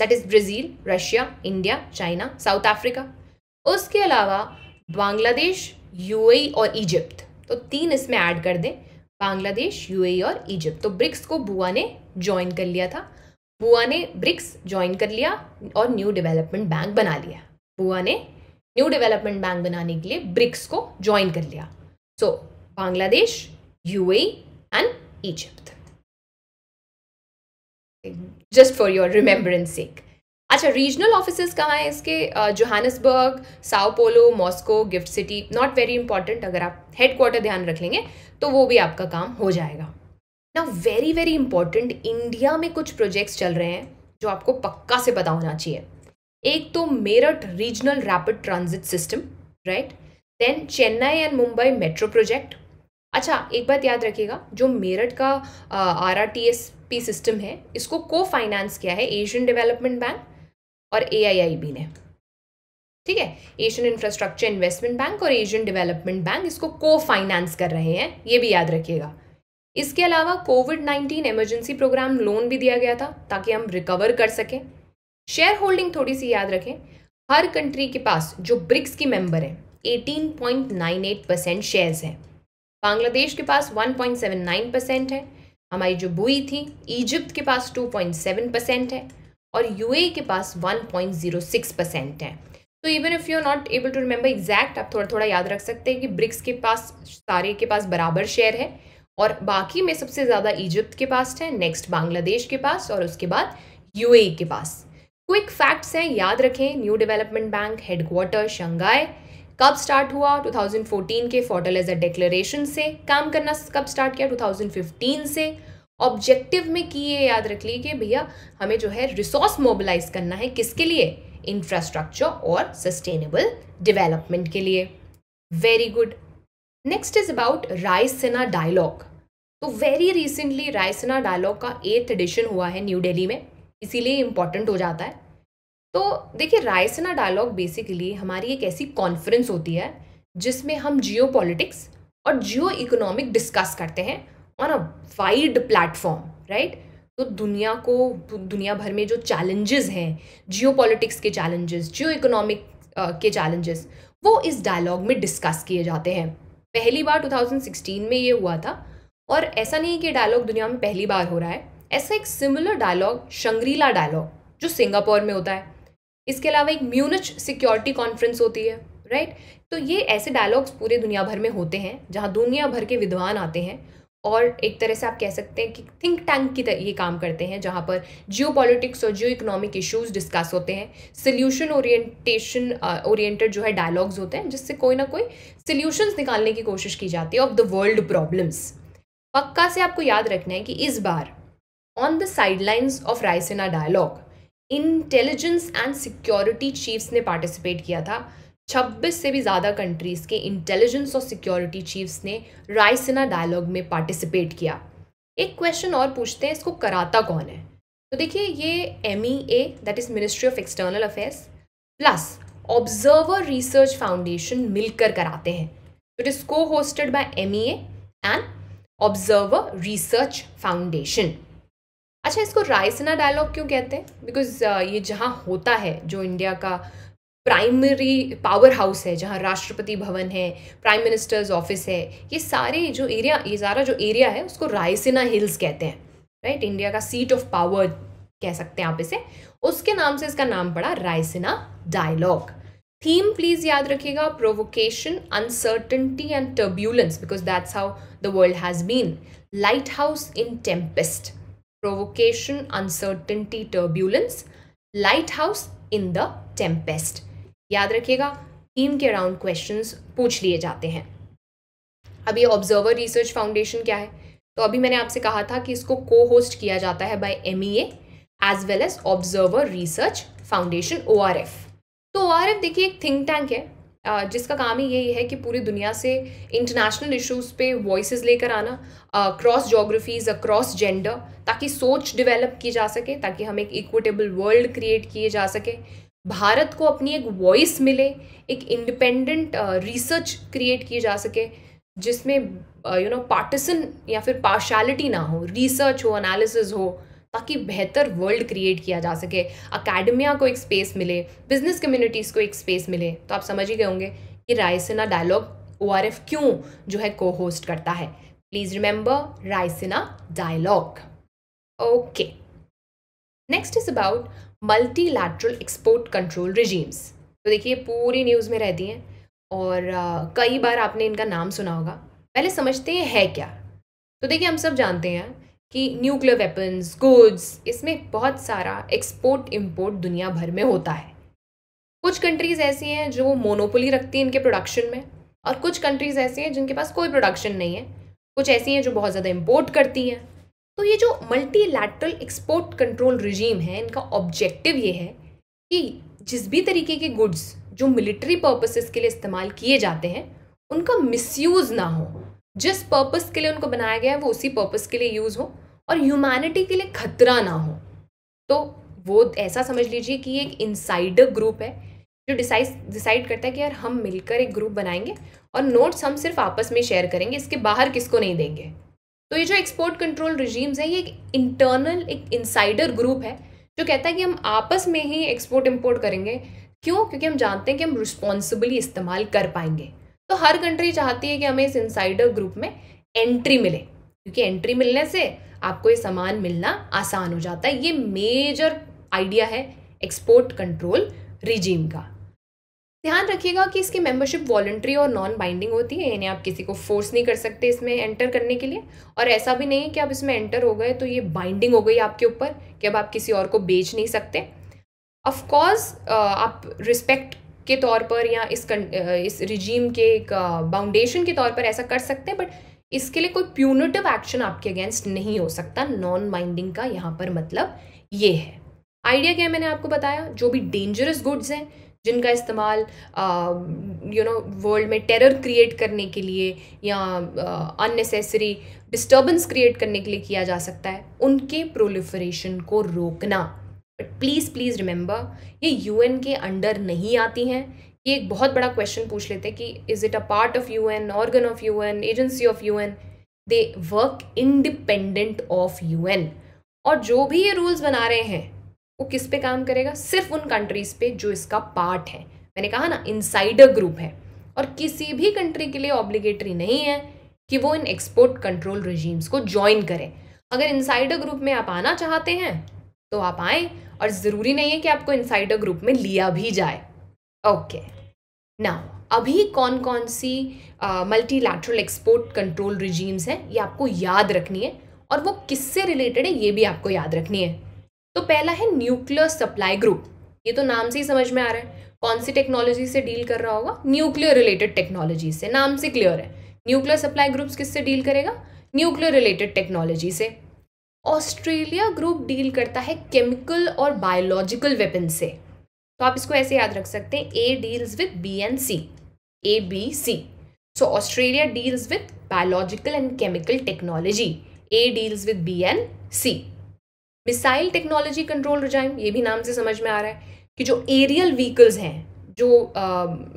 that is Brazil Russia India China South Africa उसके अलावा बांग्लादेश यूएई e और इजिप्ट तो तीन इसमें ऐड कर दें बांग्लादेश यूएई e और इजिप्ट तो ब्रिक्स को बुआ ने ज्वाइन कर लिया था बुआ ने ब्रिक्स ज्वाइन कर लिया और न्यू डेवलपमेंट बैंक बना लिया बुआ ने न्यू डेवलपमेंट बैंक बनाने के लिए ब्रिक्स को ज्वाइन कर लिया so Bangladesh UAE and Egypt just for your remembrance sake अच्छा रीजनल ऑफिस कहाँ हैं इसके Johannesburg Sao Paulo Moscow gift city not very important अगर आप हेड क्वार्टर ध्यान रख लेंगे तो वो भी आपका काम हो जाएगा ना वेरी वेरी इंपॉर्टेंट इंडिया में कुछ प्रोजेक्ट्स चल रहे हैं जो आपको पक्का से पता होना चाहिए एक तो Meerut regional rapid transit system right then Chennai and Mumbai metro project अच्छा एक बात याद रखिएगा जो मेरठ का R R T S P system है इसको को फाइनेंस किया है एशियन डेवलपमेंट बैंक और ए आई आई बी ने ठीक है एशियन इंफ्रास्ट्रक्चर इन्वेस्टमेंट बैंक और एशियन डेवलपमेंट बैंक इसको को फाइनेंस कर रहे हैं ये भी याद रखिएगा इसके अलावा कोविड 19 इमरजेंसी प्रोग्राम लोन भी दिया गया था ताकि हम रिकवर कर सकें शेयर होल्डिंग थोड़ी सी याद रखें हर कंट्री के पास जो ब्रिक्स की मेंबर हैं 18.98 परसेंट शेयर्स हैं बांग्लादेश के पास 1.79 परसेंट है हमारी जो बुई थी इजिप्ट के पास 2.7 परसेंट है और यू के पास 1.06 परसेंट है तो even if you are not able to remember exact आप थोड़ा थोड़ा याद रख सकते हैं कि ब्रिक्स के पास सारे के पास बराबर शेयर है और बाकी में सबसे ज़्यादा इजिप्ट के पास है नेक्स्ट बांग्लादेश के पास और उसके बाद यूएई के पास क्विक फैक्ट्स हैं याद रखें new development bank headquarter Shanghai कब स्टार्ट हुआ 2014 के फर्टिलाइजर डिक्लेरेशन से काम करना कब स्टार्ट किया 2015 से ऑब्जेक्टिव में की ये याद रख लीजिए भैया हमें जो है रिसोर्स मोबिलाइज करना है किसके लिए इंफ्रास्ट्रक्चर और सस्टेनेबल डेवलपमेंट के लिए very good next is about Raisina dialogue तो वेरी रिसेंटली रायसेना डायलॉग का एट्थ एडिशन हुआ है न्यू डेली में इसीलिए इम्पॉर्टेंट हो जाता है तो देखिए रायसेना डायलॉग बेसिकली हमारी एक ऐसी कॉन्फ्रेंस होती है जिसमें हम जियो पॉलिटिक्स और जियो इकोनॉमिक डिस्कस करते हैं on a wide platform right तो दुनिया को दुनिया भर में जो चैलेंजेस हैं जियो पॉलिटिक्स के चैलेंजेस जियो इकोनॉमिक के चैलेंजेस वो इस डायलॉग में डिस्कस किए जाते हैं पहली बार 2016 में ये हुआ था और ऐसा नहीं कि डायलॉग दुनिया में पहली बार हो रहा है ऐसा एक सिमिलर डायलॉग शंग्रीला डायलॉग जो सिंगापुर में होता है इसके अलावा एक म्यूनिच सिक्योरिटी कॉन्फ्रेंस होती है राइट तो ये ऐसे डायलॉग्स पूरे दुनिया भर में होते हैं जहाँ दुनिया भर के विद्वान आते हैं और एक तरह से आप कह सकते हैं कि थिंक टैंक की ये काम करते हैं जहाँ पर जियो पॉलिटिक्स और जियो इकोनॉमिक इशूज़ डिस्कस होते हैं सोल्यूशन ओरिएंटेशन ओरिएंटेड जो है डायलॉग्स होते हैं जिससे कोई ना कोई सोल्यूशंस निकालने की कोशिश की जाती है ऑफ द वर्ल्ड प्रॉब्लम्स पक्का से आपको याद रखना है कि इस बार on the sidelines of Raisina dialogue intelligence and security chiefs ने पार्टिसिपेट किया था 26 से भी ज़्यादा कंट्रीज़ के इंटेलिजेंस और सिक्योरिटी चीफ्स ने रायसेना डायलॉग में पार्टिसिपेट किया एक क्वेश्चन और पूछते हैं इसको कराता कौन है तो देखिए ये M E A that is ministry of external affairs plus observer research foundation मिलकर कराते हैं it is co hosted by M E A and observer research foundation अच्छा इसको रायसेना डायलॉग क्यों कहते हैं बिकॉज uh, ये जहाँ होता है जो इंडिया का प्राइमरी पावर हाउस है जहाँ राष्ट्रपति भवन है प्राइम मिनिस्टर्स ऑफिस है ये सारे जो एरिया ये सारा जो एरिया है उसको रायसेना हिल्स कहते हैं राइट right? इंडिया का सीट ऑफ पावर कह सकते हैं आप इसे उसके नाम से इसका नाम पड़ा रायसेना डायलॉग थीम प्लीज याद रखिएगा provocation uncertainty and turbulence because that's how the world has been lighthouse in tempest provocation uncertainty turbulence lighthouse in the tempest याद रखिएगा थीम के अराउंड क्वेश्चन पूछ लिए जाते हैं अब ये ऑब्जर्वर रिसर्च फाउंडेशन क्या है तो अभी मैंने आपसे कहा था कि इसको को होस्ट किया जाता है by M E as well as observer research foundation O R F तो ओ आर एफ देखिए एक थिंक टैंक है जिसका काम ही यही है कि पूरी दुनिया से इंटरनेशनल इशूज़ पे वॉइस लेकर आना क्रॉस जोग्राफीज अक्रॉस जेंडर ताकि सोच डिवेलप की जा सके ताकि हम एक इक्विटेबल वर्ल्ड क्रिएट किए जा सके भारत को अपनी एक वॉइस मिले एक इंडिपेंडेंट रिसर्च क्रिएट की जा सके जिसमें यू नो पार्टिसन या फिर पार्शालिटी ना हो रिसर्च हो एनालिसिस हो ताकि बेहतर वर्ल्ड क्रिएट किया जा सके अकेडमिया को एक स्पेस मिले बिजनेस कम्युनिटीज़ को एक स्पेस मिले तो आप समझ ही गए होंगे कि रायसेना डायलॉग ओ क्यों जो है को होस्ट करता है please remember Raisina dialogue okay next is about multilateral export control regimes तो देखिए पूरी न्यूज़ में रहती हैं और आ, कई बार आपने इनका नाम सुना होगा पहले समझते हैं है क्या तो देखिए हम सब जानते हैं कि न्यूक्लियर वेपन्स गुड्स इसमें बहुत सारा एक्सपोर्ट इम्पोर्ट दुनिया भर में होता है कुछ कंट्रीज़ ऐसी हैं जो मोनोपोली रखती हैं इनके प्रोडक्शन में और कुछ कंट्रीज़ ऐसी हैं जिनके पास कोई प्रोडक्शन नहीं है कुछ ऐसी हैं जो बहुत ज़्यादा इम्पोर्ट करती हैं तो ये जो मल्टीलैटरल एक्सपोर्ट कंट्रोल रिजीम है इनका ऑब्जेक्टिव ये है कि जिस भी तरीके के गुड्स जो मिलिट्री पर्पसेस के लिए इस्तेमाल किए जाते हैं उनका मिसयूज़ ना हो जिस पर्पस के लिए उनको बनाया गया है वो उसी पर्पस के लिए यूज़ हो और ह्यूमैनिटी के लिए खतरा ना हो तो वो ऐसा समझ लीजिए कि एक इनसाइडर ग्रुप है जो डिसाइड डिसाइड करता है कि यार हम मिलकर एक ग्रुप बनाएंगे और नोट्स हम सिर्फ आपस में शेयर करेंगे इसके बाहर किसको नहीं देंगे तो ये जो एक्सपोर्ट कंट्रोल रिजीम्स हैं ये एक इंटरनल एक इंसाइडर ग्रुप है जो कहता है कि हम आपस में ही एक्सपोर्ट इम्पोर्ट करेंगे क्यों क्योंकि हम जानते हैं कि हम रिस्पॉन्सिबली इस्तेमाल कर पाएंगे तो हर कंट्री चाहती है कि हमें इस इंसाइडर ग्रुप में एंट्री मिले क्योंकि एंट्री मिलने से आपको ये सामान मिलना आसान हो जाता है ये मेजर आइडिया है एक्सपोर्ट कंट्रोल रिजीम का ध्यान रखिएगा कि इसकी मेंबरशिप वॉल्ट्री और नॉन बाइंडिंग होती है यानी आप किसी को फोर्स नहीं कर सकते इसमें एंटर करने के लिए और ऐसा भी नहीं है कि आप इसमें एंटर हो गए तो ये बाइंडिंग हो गई आपके ऊपर कि अब आप किसी और को बेच नहीं सकते ऑफकोर्स आप रिस्पेक्ट के तौर पर या इस कन, इस रिजीम के एक बाउंडेशन के तौर पर ऐसा कर सकते हैं बट इसके लिए कोई प्यूनिटिव एक्शन आपके अगेंस्ट नहीं हो सकता नॉन बाइंडिंग का यहाँ पर मतलब ये है आइडिया क्या मैंने आपको बताया जो भी डेंजरस गुड्स हैं जिनका इस्तेमाल यू नो वर्ल्ड में टेरर क्रिएट करने के लिए या अननेसेसरी डिस्टर्बेंस क्रिएट करने के लिए किया जा सकता है उनके प्रोलिफरेशन को रोकना बट प्लीज़ प्लीज़ रिमेंबर ये यू के अंडर नहीं आती हैं ये एक बहुत बड़ा क्वेश्चन पूछ लेते हैं कि is it a part of U N organ of U N agency of U N they work independent of U N और जो भी ये रूल्स बना रहे हैं वो किस पे काम करेगा सिर्फ उन कंट्रीज पे जो इसका पार्ट है मैंने कहा ना इनसाइडर ग्रुप है और किसी भी कंट्री के लिए ऑब्लिगेटरी नहीं है कि वो इन एक्सपोर्ट कंट्रोल रिजीम्स को ज्वाइन करें अगर इनसाइडर ग्रुप में आप आना चाहते हैं तो आप आए और ज़रूरी नहीं है कि आपको इनसाइडर ग्रुप में लिया भी जाए ओके ना अभी कौन कौन सी मल्टीलैटरल एक्सपोर्ट कंट्रोल रिजीम्स हैं ये आपको याद रखनी है और वो किससे रिलेटेड है ये भी आपको याद रखनी है तो पहला है न्यूक्लियर सप्लाई ग्रुप ये तो नाम से ही समझ में आ रहा है कौन सी टेक्नोलॉजी से डील कर रहा होगा न्यूक्लियर रिलेटेड टेक्नोलॉजी से नाम से क्लियर है न्यूक्लियर सप्लाई ग्रुप्स किससे डील करेगा न्यूक्लियर रिलेटेड टेक्नोलॉजी से ऑस्ट्रेलिया ग्रुप डील करता है केमिकल और बायोलॉजिकल वेपन से तो आप इसको ऐसे याद रख सकते हैं A deals with B and C A B C so Australia deals with biological and chemical technology A deals with B and C missile technology control regime ये भी नाम से समझ में आ रहा है कि जो एरियल व्हीकल्स हैं जो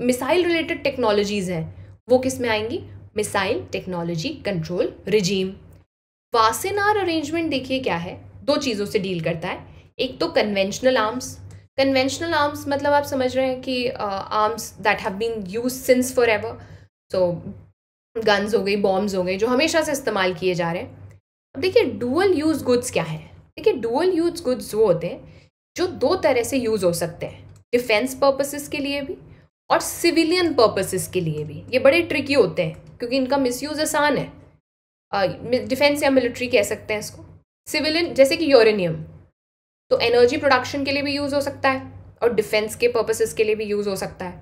मिसाइल रिलेटेड टेक्नोलॉजीज़ हैं वो किस में आएंगी missile technology control regime Wassenaar arrangement देखिए क्या है दो चीज़ों से डील करता है एक तो कन्वेंशनल आर्म्स कन्वेंशनल आर्म्स मतलब आप समझ रहे हैं कि arms that have been use since forever so guns हो गई बॉम्ब्स हो गए जो हमेशा से इस्तेमाल किए जा रहे हैं अब देखिए डुअल यूज़ गुड्स क्या है देखिए डुअल यूज गुड्स वो होते हैं जो दो तरह से यूज़ हो सकते हैं डिफेंस पर्पसेस के लिए भी और सिविलियन पर्पसेस के लिए भी ये बड़े ट्रिकी होते हैं क्योंकि इनका मिसयूज आसान है डिफेंस या मिलिट्री कह सकते हैं इसको सिविलियन जैसे कि यूरेनियम तो एनर्जी प्रोडक्शन के लिए भी यूज़ हो सकता है और डिफेंस के पर्पसेस के लिए भी यूज़ हो सकता है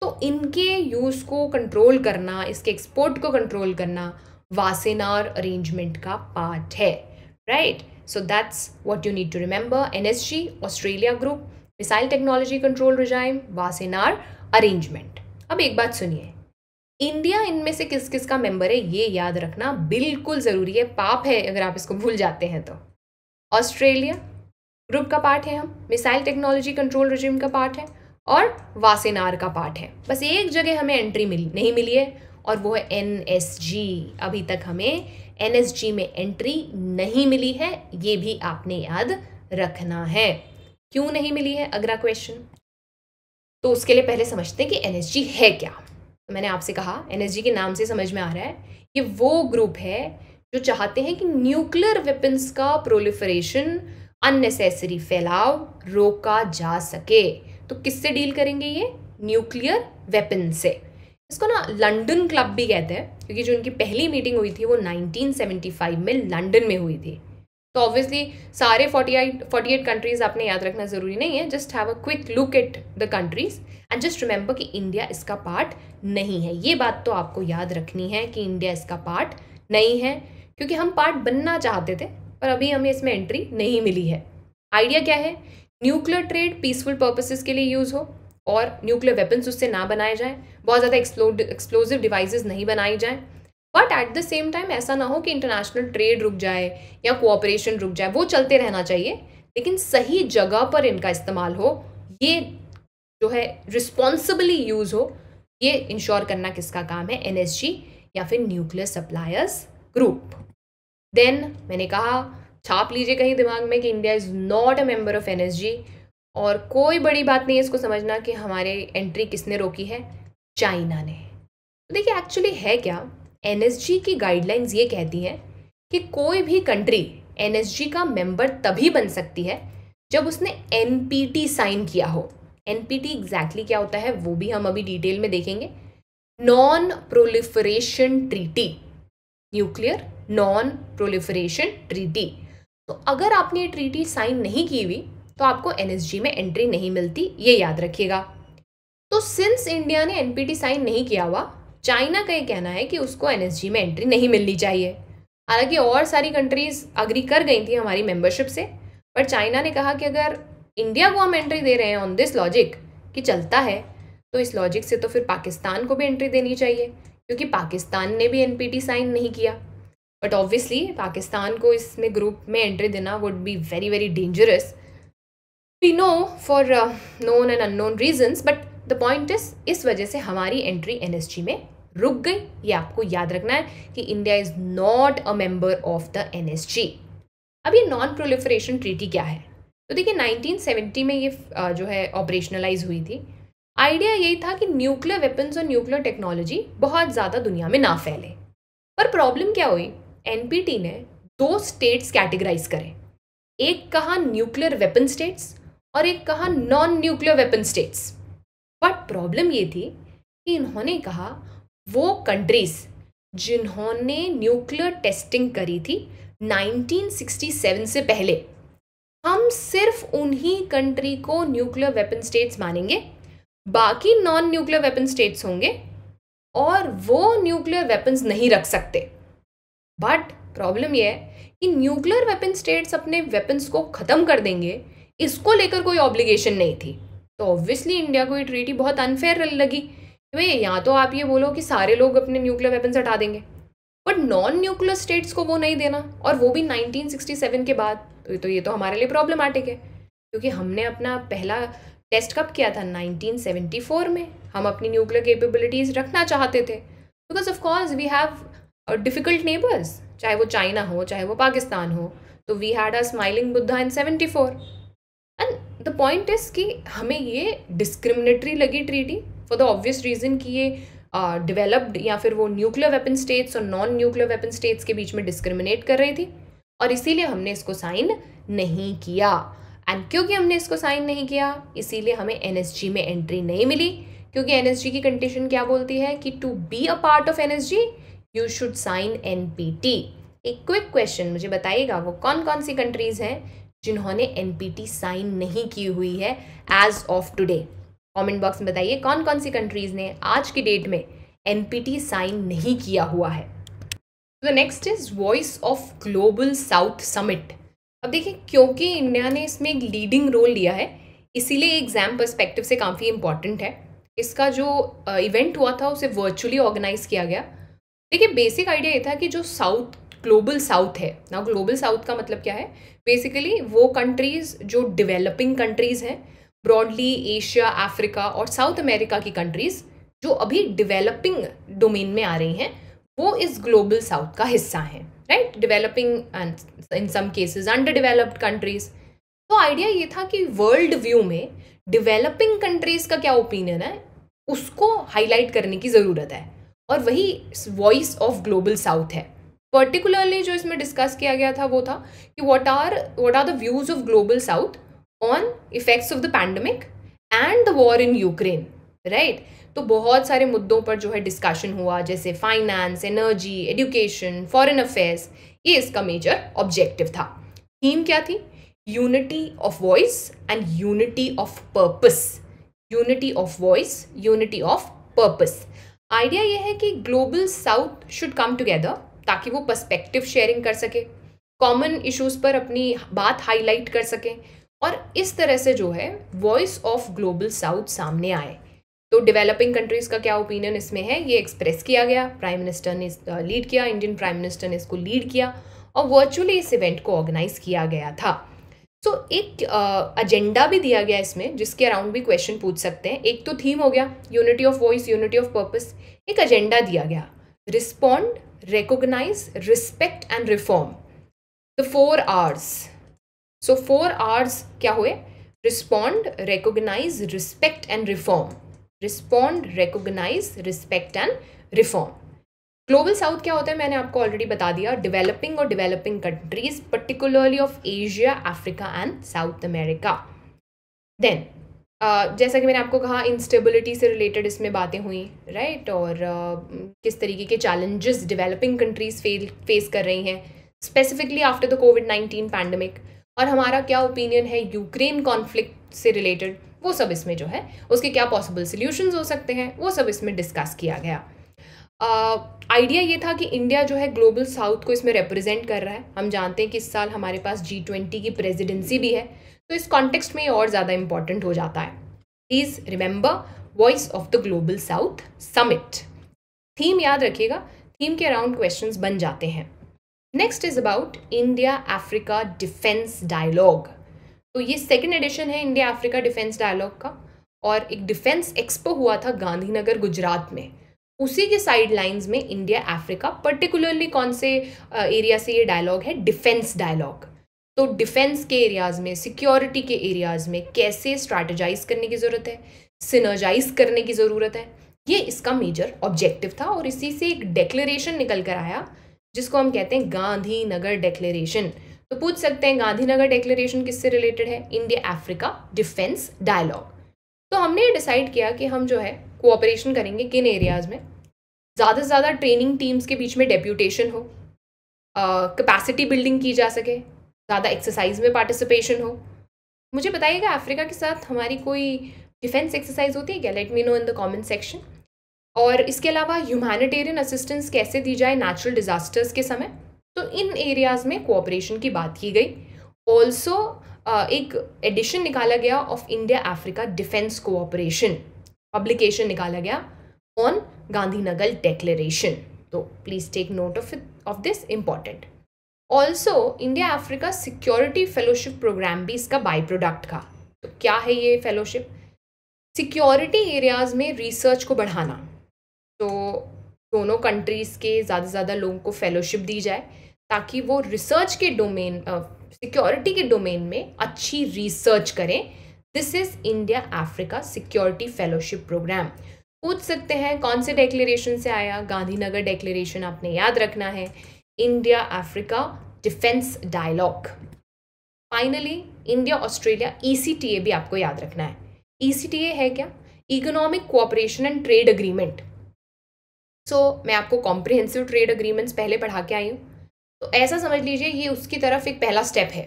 तो इनके यूज़ को कंट्रोल करना इसके एक्सपोर्ट को कंट्रोल करना वासेनार अरेंजमेंट का पार्ट है right right? So that's what you need to remember. NSG, Australia Group, Missile Technology Control Regime, Wassenaar arrangement अब एक बात सुनिए इंडिया इनमें से किस किस का मेंबर है ये याद रखना बिल्कुल ज़रूरी है पाप है अगर आप इसको भूल जाते हैं तो ऑस्ट्रेलिया ग्रुप का पार्ट है हम मिसाइल टेक्नोलॉजी कंट्रोल रिजिम का पार्ट है और वासेनार का पार्ट है बस एक जगह हमें एंट्री मिली नहीं मिली है और वो है एन अभी तक हमें एनएसजी में एंट्री नहीं मिली है ये भी आपने याद रखना है क्यों नहीं मिली है अगला क्वेश्चन तो उसके लिए पहले समझते हैं कि एनएसजी है क्या तो मैंने आपसे कहा एनएसजी के नाम से समझ में आ रहा है कि वो ग्रुप है जो चाहते हैं कि न्यूक्लियर वेपन्स का प्रोलिफरेशन अननेसेसरी फैलाव रोका जा सके तो किससे डील करेंगे ये न्यूक्लियर वेपन से इसको ना लंडन क्लब भी कहते हैं क्योंकि जो उनकी पहली मीटिंग हुई थी वो 1975 में लंदन में हुई थी तो ऑब्वियसली सारे 48 48 कंट्रीज आपने याद रखना ज़रूरी नहीं है just have a quick look at the countries and just remember कि इंडिया इसका पार्ट नहीं है ये बात तो आपको याद रखनी है कि इंडिया इसका पार्ट नहीं है क्योंकि हम पार्ट बनना चाहते थे पर अभी हमें इसमें एंट्री नहीं मिली है आइडिया क्या है न्यूक्लियर ट्रेड पीसफुल पर्पसेस के लिए यूज़ हो और न्यूक्लियर वेपन्स उससे ना बनाए जाएं बहुत ज़्यादा एक्सप्लोड एक्सप्लोजिव डिवाइसेस नहीं बनाई जाएं but at the same time ऐसा ना हो कि इंटरनेशनल ट्रेड रुक जाए या कोऑपरेशन रुक जाए वो चलते रहना चाहिए लेकिन सही जगह पर इनका इस्तेमाल हो ये जो है रिस्पॉन्सिबली यूज़ हो ये इंश्योर करना किसका काम है एन या फिर न्यूक्लियर सप्लायर्स ग्रुप देन मैंने कहा छाप लीजिए कहीं दिमाग में कि India is not a member of N और कोई बड़ी बात नहीं है इसको समझना कि हमारे एंट्री किसने रोकी है चाइना ने तो देखिए एक्चुअली है क्या एन की गाइडलाइंस ये कहती हैं कि कोई भी कंट्री एन का मेंबर तभी बन सकती है जब उसने एन साइन किया हो एन एग्जैक्टली क्या होता है वो भी हम अभी डिटेल में देखेंगे non proliferation treaty nuclear non proliferation treaty तो अगर आपने ये ट्रीटी साइन नहीं की हुई तो आपको एन में एंट्री नहीं मिलती ये याद रखिएगा तो सिंस इंडिया ने एनपीटी साइन नहीं किया हुआ चाइना का ये कहना है कि उसको एन में एंट्री नहीं मिलनी चाहिए हालांकि और सारी कंट्रीज अग्री कर गई थी हमारी मेंबरशिप से पर चाइना ने कहा कि अगर इंडिया को हम एंट्री दे रहे हैं ऑन दिस लॉजिक कि चलता है तो इस लॉजिक से तो फिर पाकिस्तान को भी एंट्री देनी चाहिए क्योंकि पाकिस्तान ने भी एन साइन नहीं किया बट ऑब्वियसली पाकिस्तान को इसमें ग्रुप में एंट्री देना would be very very dangerous we know for uh, known and unknown reasons but the point is इस वजह से हमारी एंट्री एनएसजी में रुक गई ये आपको याद रखना है कि India is not a member of the NSG अब ये नॉन प्रोलिफरेशन ट्रीटी क्या है तो देखिए 1970 में ये uh, जो है ऑपरेशनलाइज हुई थी आइडिया यही था कि न्यूक्लियर वेपन्स और न्यूक्लियर टेक्नोलॉजी बहुत ज़्यादा दुनिया में ना फैले पर प्रॉब्लम क्या हुई एनपीटी ने दो स्टेट्स कैटेगराइज करें एक कहा न्यूक्लियर वेपन स्टेट्स और एक कहा non nuclear weapon states but problem ये थी कि इन्होंने कहा वो कंट्रीज जिन्होंने न्यूक्लियर टेस्टिंग करी थी 1967 से पहले हम सिर्फ उन्हीं कंट्री को न्यूक्लियर वेपन स्टेट्स मानेंगे बाकी नॉन न्यूक्लियर वेपन स्टेट्स होंगे और वो न्यूक्लियर वेपन्स नहीं रख सकते बट प्रॉब्लम यह है कि न्यूक्लियर वेपन स्टेट्स अपने वेपन्स को ख़त्म कर देंगे इसको लेकर कोई ऑब्लिगेशन नहीं थी तो ऑब्वियसली इंडिया को ये ट्रीटी बहुत अनफेयर लगी भाई यहाँ तो आप ये बोलो कि सारे लोग अपने न्यूक्लियर वेपन्स हटा देंगे बट नॉन न्यूक्लियर स्टेट्स को वो नहीं देना और वो भी 1967 के बाद तो ये तो, ये तो हमारे लिए प्रॉब्लमेटिक है क्योंकि हमने अपना पहला टेस्ट कब किया था 1974 में हम अपनी न्यूक्लियर कैपेबिलिटीज़ रखना चाहते थे because of course we have difficult neighbours चाहे वो चाइना हो चाहे वो पाकिस्तान हो तो we had a smiling Buddha in seventy the point is कि हमें ये डिस्क्रिमिनेटरी लगी treaty for the obvious reason कि ये डेवलप्ड uh, या फिर वो न्यूक्लियर वेपन स्टेट्स और नॉन न्यूक्लियर वेपन स्टेट्स के बीच में डिस्क्रिमिनेट कर रही थी और इसीलिए हमने इसको साइन नहीं किया एंड क्योंकि हमने इसको साइन नहीं किया इसीलिए हमें एन में एंट्री नहीं मिली क्योंकि एन की कंडीशन क्या बोलती है कि to be a part of N you should sign N एक क्विक क्वेश्चन मुझे बताइएगा वो कौन कौन सी कंट्रीज़ हैं जिन्होंने एनपीटी साइन नहीं की हुई है as of today comment box में बताइए कौन कौन सी कंट्रीज ने आज की डेट में एनपीटी साइन नहीं किया हुआ है the next is voice of global south summit अब देखिए क्योंकि इंडिया ने इसमें एक लीडिंग रोल लिया है इसीलिए एग्जाम परस्पेक्टिव से काफ़ी इंपॉर्टेंट है इसका जो इवेंट uh, हुआ था उसे वर्चुअली ऑर्गेनाइज किया गया देखिए बेसिक आइडिया ये था कि जो साउथ ग्लोबल साउथ है ना ग्लोबल साउथ का मतलब क्या है बेसिकली वो कंट्रीज़ जो डेवलपिंग कंट्रीज़ हैं ब्रॉडली एशिया अफ्रीका और साउथ अमेरिका की कंट्रीज़ जो अभी डेवलपिंग डोमेन में आ रही हैं वो इस ग्लोबल साउथ का हिस्सा हैं right developing in some cases under developed countries तो आइडिया ये था कि वर्ल्ड व्यू में डेवलपिंग कंट्रीज़ का क्या ओपिनियन है उसको हाईलाइट करने की ज़रूरत है और वही वॉइस ऑफ ग्लोबल साउथ है पर्टिकुलरली जो इसमें डिस्कस किया गया था वो था कि what are what are the views of global south on effects of the pandemic and the war in Ukraine right तो बहुत सारे मुद्दों पर जो है डिस्कशन हुआ जैसे finance energy education foreign affairs ये इसका मेजर ऑब्जेक्टिव था थीम क्या थी unity of voice and unity of purpose unity of voice unity of purpose idea ये है कि global south should come together ताकि वो पर्सपेक्टिव शेयरिंग कर सके कॉमन इश्यूज पर अपनी बात हाईलाइट कर सकें और इस तरह से जो है वॉइस ऑफ ग्लोबल साउथ सामने आए तो डेवलपिंग कंट्रीज़ का क्या ओपिनियन इसमें है ये एक्सप्रेस किया गया प्राइम मिनिस्टर ने लीड किया इंडियन प्राइम मिनिस्टर ने इसको लीड किया और वर्चुअली इस इवेंट को ऑर्गेनाइज किया गया था सो so, एक एजेंडा uh, भी दिया गया इसमें जिसके अराउंड भी क्वेश्चन पूछ सकते हैं एक तो थीम हो गया unity of voice unity of purpose एक एजेंडा दिया गया respond recognize, respect and reform. The four R's. So four R's kya hue Respond, recognize, respect and reform. Respond, recognize, respect and reform. Global south क्या होता है मैंने आपको already बता दिया डेवलपिंग और developing countries particularly of Asia Africa and South America then Uh, जैसा कि मैंने आपको कहा इंस्टेबिलिटी से रिलेटेड इसमें बातें हुई राइट right? और uh, किस तरीके के चैलेंजेस डेवलपिंग कंट्रीज फेस कर रही हैं specifically after the covid nineteen pandemic और हमारा क्या ओपिनियन है यूक्रेन कॉन्फ्लिक्ट से रिलेटेड वो सब इसमें जो है उसके क्या पॉसिबल सोल्यूशन हो सकते हैं वो सब इसमें डिस्कस किया गया आइडिया uh, ये था कि इंडिया जो है ग्लोबल साउथ को इसमें रिप्रेजेंट कर रहा है हम जानते हैं कि इस साल हमारे पास जी ट्वेंटी की प्रेजिडेंसी भी है तो इस कॉन्टेक्स्ट में ये और ज़्यादा इंपॉर्टेंट हो जाता है please remember voice of the global south summit theme याद रखिएगा थीम के अराउंड क्वेश्चन बन जाते हैं next is about India Africa defence dialogue तो ये सेकेंड एडिशन है इंडिया अफ्रीका डिफेंस डायलॉग का और एक डिफेंस एक्सपो हुआ था गांधीनगर गुजरात में उसी के साइड लाइन्स में इंडिया अफ्रीका पर्टिकुलरली कौन से एरिया से ये डायलॉग है डिफेंस डायलॉग तो डिफेंस के एरियाज़ में सिक्योरिटी के एरियाज़ में कैसे स्ट्रेटेजाइज करने की ज़रूरत है सिनर्जाइज करने की ज़रूरत है ये इसका मेजर ऑब्जेक्टिव था और इसी से एक डेक्लेरेशन निकल कर आया जिसको हम कहते हैं गांधीनगर डेक्लेरेशन तो पूछ सकते हैं गांधीनगर डेक्लेरेशन किससे रिलेटेड है इंडिया अफ्रीका डिफेंस डायलॉग तो हमने डिसाइड किया कि हम जो है कोऑपरेशन करेंगे किन एरियाज़ में ज़्यादा से ज़्यादा ट्रेनिंग टीम्स के बीच में डेप्यूटेशन हो कैपेसिटी बिल्डिंग की जा सके ज़्यादा एक्सरसाइज में पार्टिसिपेशन हो मुझे बताइएगा अफ्रीका के साथ हमारी कोई डिफेंस एक्सरसाइज होती है क्या let me know in the comment section और इसके अलावा ह्यूमैनिटेरियन असिस्टेंस कैसे दी जाए नेचुरल डिज़ास्टर्स के समय तो इन एरियाज़ में कोऑपरेशन की बात की गई ऑल्सो एक एडिशन निकाला गया of India Africa defence cooperation publication निकाला गया ऑन गांधीनगर डेक्लेरेशन तो please take note of of this important also India Africa security fellowship programme भी इसका बाई प्रोडक्ट का तो क्या है ये फेलोशिप सिक्योरिटी एरियाज़ में रिसर्च को बढ़ाना तो दोनों कंट्रीज़ के ज़्यादा से ज़्यादा लोगों को फेलोशिप दी जाए ताकि वो रिसर्च के डोमेन सिक्योरिटी के डोमेन में अच्छी रिसर्च करें this is India Africa security fellowship programme पूछ सकते हैं कौन से डेक्लेरेशन से आया गांधीनगर डेक्लेरेशन आपने याद रखना है India Africa Defence Dialogue. Finally, India Australia ECTA भी आपको याद रखना है ECTA है क्या Economic Cooperation and Trade Agreement. So मैं आपको comprehensive trade agreements पहले पढ़ा के आई हूँ तो ऐसा समझ लीजिए ये उसकी तरफ एक पहला स्टेप है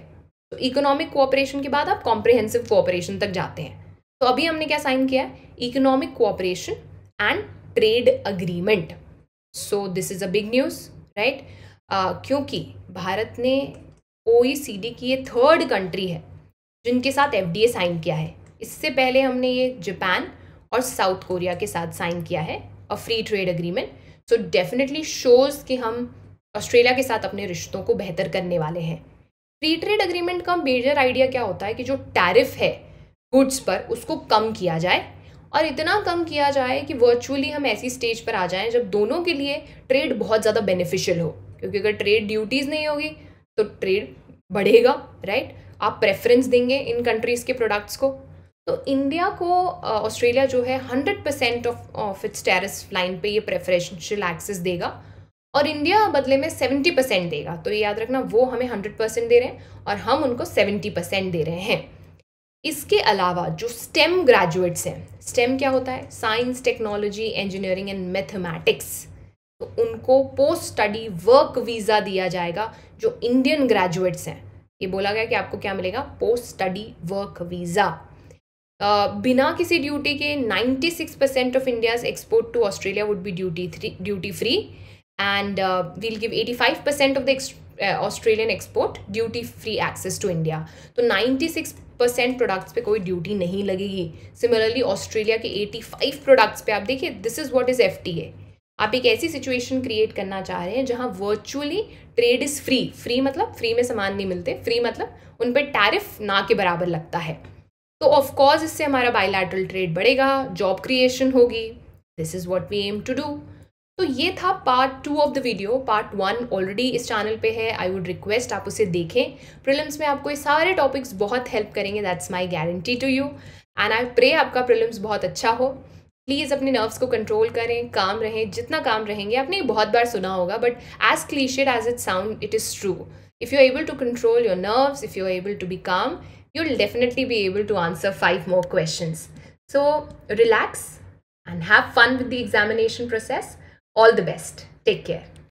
तो इकोनॉमिक कोऑपरेशन के बाद आप कॉम्प्रिहेंसिव कोऑपरेशन तक जाते हैं तो अभी हमने क्या साइन किया है economic cooperation and trade agreement so this is a big news right ah, क्योंकि भारत ने ओ की ये थर्ड कंट्री है जिनके साथ एफ साइन किया है इससे पहले हमने ये जापान और साउथ कोरिया के साथ साइन किया है a free trade agreement so definitely shows कि हम ऑस्ट्रेलिया के साथ अपने रिश्तों को बेहतर करने वाले हैं फ्री ट्रेड अग्रीमेंट का मेजर आइडिया क्या होता है कि जो टैरिफ है गुड्स पर उसको कम किया जाए और इतना कम किया जाए कि वर्चुअली हम ऐसी स्टेज पर आ जाएं जब दोनों के लिए ट्रेड बहुत ज़्यादा बेनिफिशियल हो क्योंकि अगर ट्रेड ड्यूटीज़ नहीं होगी तो ट्रेड बढ़ेगा राइट आप प्रेफरेंस देंगे इन कंट्रीज़ के प्रोडक्ट्स को तो इंडिया को ऑस्ट्रेलिया जो है hundred percent of of its tariff line पे ये प्रेफरेंशियल एक्सेस देगा और इंडिया बदले में सेवेंटी परसेंट देगा तो ये याद रखना वो हमें हंड्रेड परसेंट दे रहे हैं और हम उनको सेवेंटी परसेंट दे रहे हैं इसके अलावा जो स्टेम ग्रेजुएट्स हैं स्टेम क्या होता है science technology engineering and mathematics तो उनको पोस्ट स्टडी वर्क वीज़ा दिया जाएगा जो इंडियन ग्रेजुएट्स हैं ये बोला गया कि आपको क्या मिलेगा पोस्ट स्टडी वर्क वीज़ा बिना किसी ड्यूटी के 96 percent of India's export to Australia would be duty three duty free and will give 85 percent of the Australian export duty free access to India तो 96 परसेंट प्रोडक्ट्स पे कोई duty नहीं लगेगी similarly Australia के 85 products पे आप देखिए this is what is F T A आप एक ऐसी सिचुएशन क्रिएट करना चाह रहे हैं जहां virtually trade is free free मतलब फ्री में सामान नहीं मिलते फ्री मतलब उन पर टैरिफ ना के बराबर लगता है तो ऑफकोर्स इससे हमारा बायलैटरल ट्रेड बढ़ेगा जॉब क्रिएशन होगी this is what we aim to do तो ये था part two of the video part one already इस चैनल पे है आई वुड रिक्वेस्ट आप उसे देखें प्रिलिम्स में आपको ये सारे टॉपिक्स बहुत हेल्प करेंगे that's my guarantee to you and I pray आपका प्रिलिम्स बहुत अच्छा हो प्लीज़ अपने नर्व्स को कंट्रोल करें काम रहें जितना काम रहेंगे आपने बहुत बार सुना होगा but as clichéd as it sound it is true if you able to control your nerves if you able to be calm you will definitely be able to answer five more question so relax and have fun with the examination process all the best take care